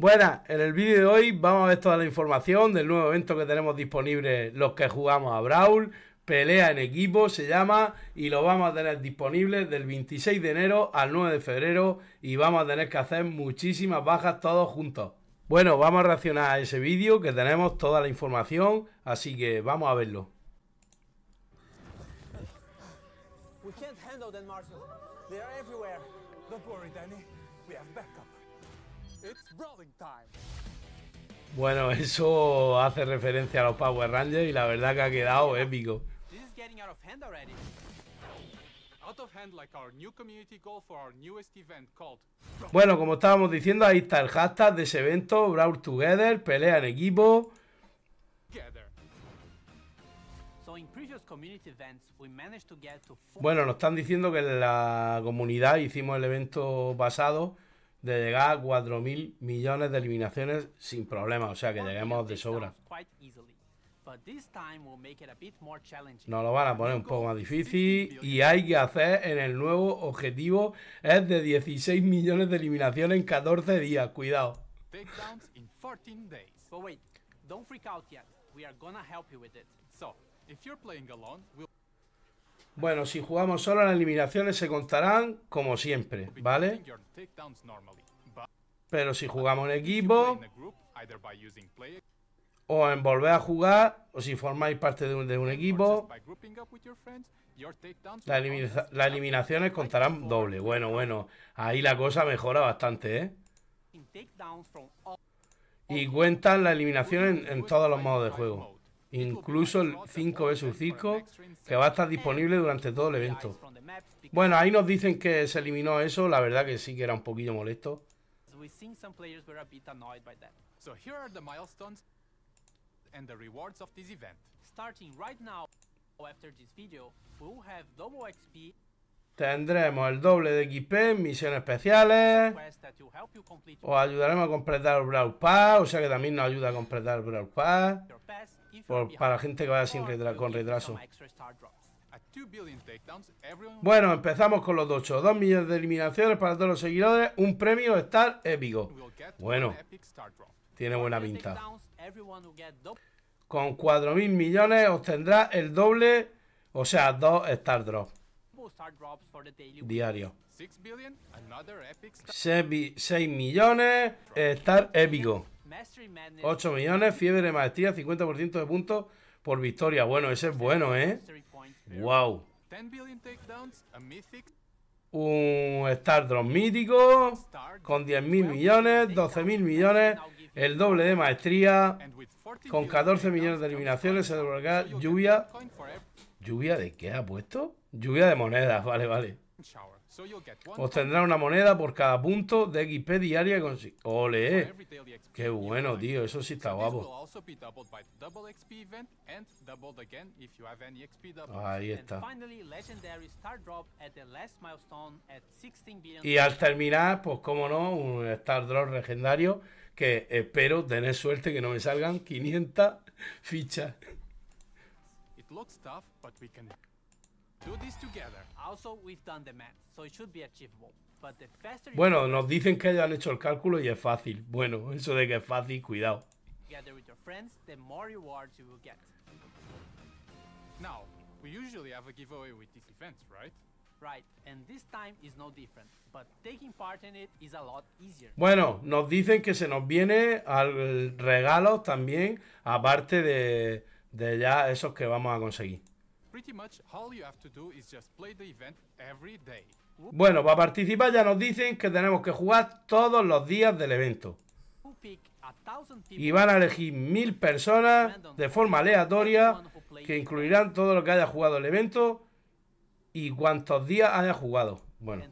Bueno, en el vídeo de hoy vamos a ver toda la información del nuevo evento que tenemos disponible los que jugamos a Brawl, pelea en equipo se llama y lo vamos a tener disponible del 26 de enero al 9 de febrero y vamos a tener que hacer muchísimas bajas todos juntos. Bueno, vamos a reaccionar a ese vídeo que tenemos toda la información, así que vamos a verlo. handle They are everywhere. Danny. We backup. Bueno, eso hace referencia a los Power Rangers y la verdad que ha quedado épico. Bueno, como estábamos diciendo, ahí está el hashtag de ese evento, Brawl Together, pelea en equipo. Bueno, nos están diciendo que en la comunidad hicimos el evento pasado de llegar a 4.000 millones de eliminaciones sin problema, o sea que lleguemos de sobra. Nos lo van a poner un poco más difícil y hay que hacer en el nuevo objetivo es de 16 millones de eliminaciones en 14 días, cuidado. Bueno, si jugamos solo las eliminaciones se contarán como siempre, ¿vale? Pero si jugamos en equipo o en volver a jugar o si formáis parte de un, equipo, las eliminaciones contarán doble. Bueno, bueno, ahí la cosa mejora bastante, ¿eh? Y cuentan la eliminación en todos los modos de juego incluso el 5 vs 5, que va a estar disponible durante todo el evento. Bueno, ahí nos dicen que se eliminó eso, la verdad que sí que era un poquillo molesto. Starting right now, after this video, we'll will have double XP Tendremos el doble de XP, misiones especiales. Os ayudaremos a completar el Brawl Pass, o sea que también nos ayuda a completar el Brawl Pass. para la gente que vaya sin con retraso. Bueno, empezamos con los 8. 2 millones de eliminaciones para todos los seguidores. Un premio Star épico. Bueno, tiene buena pinta. Con 4.000 millones obtendrá el doble, o sea, dos Star Drops diario. 6, millones, eh, Star épico. 8 millones, fiebre de maestría, 50% de puntos por victoria. Bueno, ese es bueno, ¿eh? Wow. Un Star Drop mítico con 10.000 millones, 12.000 millones, el doble de maestría, con 14 millones de eliminaciones, se lluvia. ¿Lluvia de qué ha puesto? Lluvia de monedas, vale, vale. Os tendrá una moneda por cada punto de XP diaria que ¡Ole! Eh. ¡Qué bueno, tío! Eso sí está guapo. Ahí está. Y al terminar, pues como no, un Star Drop legendario que espero tener suerte que no me salgan 500 fichas. Do this together. Also, we've done the the math, so it should be achievable. But faster Bueno, nos dicen que ya han hecho el cálculo y es fácil. Bueno, eso de que es fácil, cuidado. with your friends, the more rewards you will get. Now, we usually have a giveaway with these events, right? Right, and this time is no different, but taking part in it is a lot easier. Bueno, nos dicen que se nos viene al regalo también, aparte de, de ya esos que vamos a conseguir. Bueno, para participar ya nos dicen que tenemos que jugar todos los días del evento. Y van a elegir mil personas de forma aleatoria que incluirán todo lo que haya jugado el evento y cuántos días haya jugado. Bueno.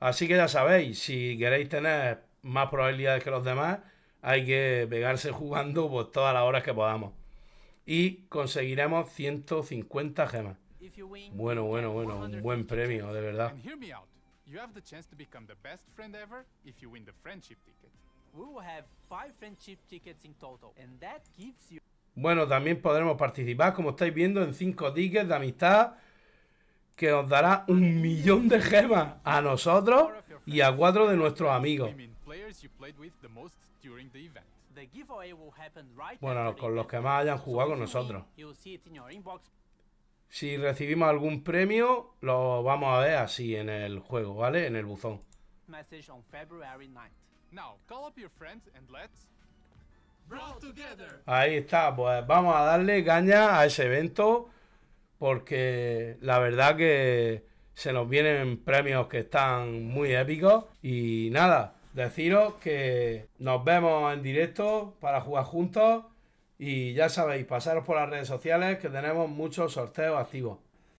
Así que ya sabéis, si queréis tener más probabilidades que los demás, hay que pegarse jugando pues, todas las horas que podamos. Y conseguiremos 150 gemas. Bueno, bueno, bueno, un buen premio, de verdad. Bueno, también podremos participar, como estáis viendo, en 5 tickets de amistad que nos dará un millón de gemas a nosotros y a cuatro de nuestros amigos. Bueno, con los que más hayan jugado con nosotros. Si recibimos algún premio, lo vamos a ver así en el juego, ¿vale? En el buzón. Ahí está, pues vamos a darle caña a ese evento porque la verdad que se nos vienen premios que están muy épicos y nada, deciros que nos vemos en directo para jugar juntos y ya sabéis, pasaros por las redes sociales que tenemos muchos sorteos activos.